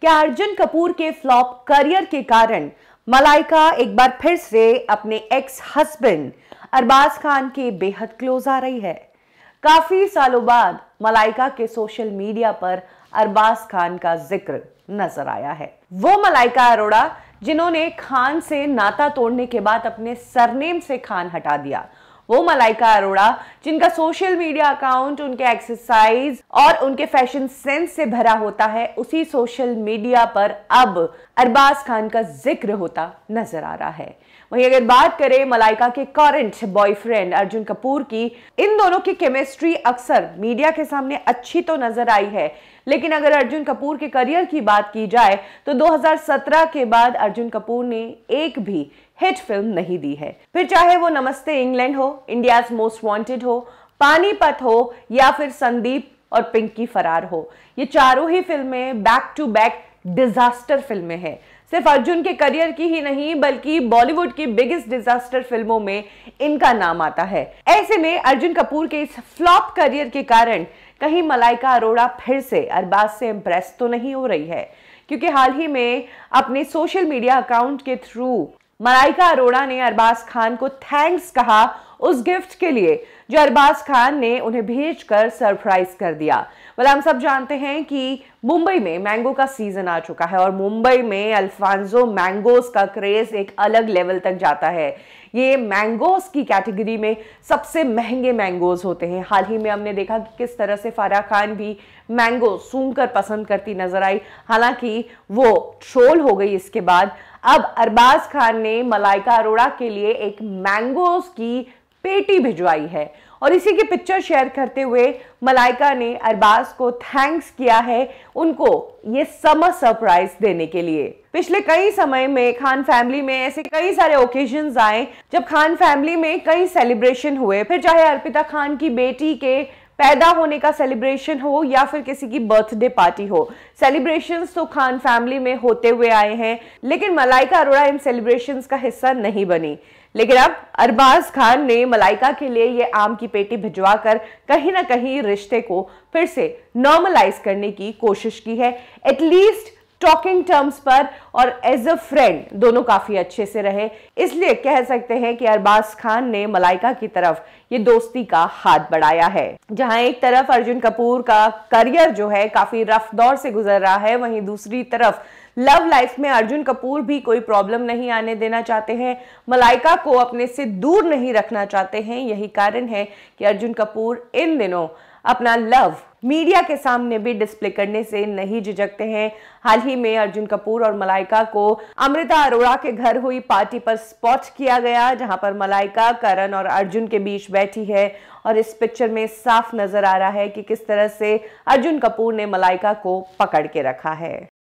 क्या अर्जुन कपूर के flop career के कारण मलाइका एक बार फिर से अपने एक्स हस्बैंड अरबाज खान के बेहद क्लोज आ रही है काफी सालों बाद मलाइका के सोशल मीडिया पर अरबाज खान का जिक्र नजर आया है वो मलाइका अरोड़ा जिन्होंने खान से नाता तोड़ने के बाद अपने सरनेम से खान हटा दिया वो मलाइका अरोड़ा जिनका सोशल मीडिया अकाउंट उनके एक्सरसाइज और उनके फैशन सेंस से भरा होता है उसी सोशल मीडिया पर अब अरबाज खान का जिक्र होता नजर आ रहा है वहीं अगर बात करें मलाइका के करंट बॉयफ्रेंड अर्जुन कपूर की इन दोनों की केमिस्ट्री अक्सर मीडिया के सामने अच्छी तो नजर आई है लेकिन अगर अर्जुन कपूर के करियर की बात की जाए तो 2017 के बाद अर्जुन कपूर ने एक भी हिट फिल्म नहीं दी है फिर चाहे वो नमस्ते इंग्लैंड हो इंडिया मोस्ट वॉन्टेड हो पानीपत हो या फिर संदीप और पिंकी फरार हो ये चारों ही फिल्में बैक टू बैक डिजास्टर फिल्में हैं सिर्फ अर्जुन के करियर की ही नहीं बल्कि बॉलीवुड की बिगेस्ट डिजास्टर फिल्मों में इनका नाम आता है ऐसे में अर्जुन कपूर के इस फ्लॉप करियर के कारण कहीं मलाइका अरोड़ा फिर से अरबाज से इम्प्रेस तो नहीं हो रही है क्योंकि हाल ही में अपने सोशल मीडिया अकाउंट के थ्रू मलाइका अरोड़ा ने अरबाज खान को थैंक्स कहा उस गिफ्ट के लिए जो अरबाज खान ने उन्हें भेज कर सरप्राइज कर दिया वाला हम सब जानते हैं कि मुंबई में मैंगो का सीजन आ चुका है और मुंबई में अल्फांजो मैंगोज का क्रेज एक अलग लेवल तक जाता है ये मैंगोस की कैटेगरी में सबसे महंगे मैंगोज होते हैं हाल ही में हमने देखा कि किस तरह से फारा खान भी मैंगो सूंघ कर पसंद करती नजर आई हालांकि वो ट्रोल हो गई इसके बाद अब अरबाज खान ने मलाइका अरोड़ा के लिए एक मैंगोस की पेटी भिजवाई है और इसी की पिक्चर शेयर करते हुए मलाइका ने अरबाज को थैंक्स किया है उनको ये समर सरप्राइज देने के लिए पिछले कई समय में खान फैमिली में ऐसे कई सारे ओकेजन आए जब खान फैमिली में कई सेलिब्रेशन हुए फिर चाहे अर्पिता खान की बेटी के पैदा होने का सेलिब्रेशन हो या फिर किसी की बर्थडे पार्टी हो सेलिब्रेशन तो खान फैमिली में होते हुए आए हैं लेकिन मलाइका अरोड़ा इन सेलिब्रेशन का हिस्सा नहीं बनी लेकिन अब अरबाज खान ने मलाइका के लिए ये आम की पेटी भिजवा कर कहीं ना कहीं रिश्ते को फिर से नॉर्मलाइज करने की कोशिश की है एटलीस्ट टॉकिंग टर्म्स पर और एज अ फ्रेंड दोनों काफ़ी अच्छे से रहे इसलिए कह सकते हैं कि अरबाज खान ने मलाइका की तरफ ये दोस्ती का हाथ बढ़ाया है जहां एक तरफ अर्जुन कपूर का करियर जो है काफ़ी रफ दौर से गुजर रहा है वहीं दूसरी तरफ लव लाइफ में अर्जुन कपूर भी कोई प्रॉब्लम नहीं आने देना चाहते हैं मलाइका को अपने से दूर नहीं रखना चाहते हैं यही कारण है कि अर्जुन कपूर इन दिनों अपना लव मीडिया के सामने भी डिस्प्ले करने से नहीं झिझकते हैं हाल ही में अर्जुन कपूर और मलाइका को अमृता अरोड़ा के घर हुई पार्टी पर स्पॉट किया गया जहां पर मलाइका करण और अर्जुन के बीच बैठी है और इस पिक्चर में साफ नजर आ रहा है कि किस तरह से अर्जुन कपूर ने मलाइका को पकड़ के रखा है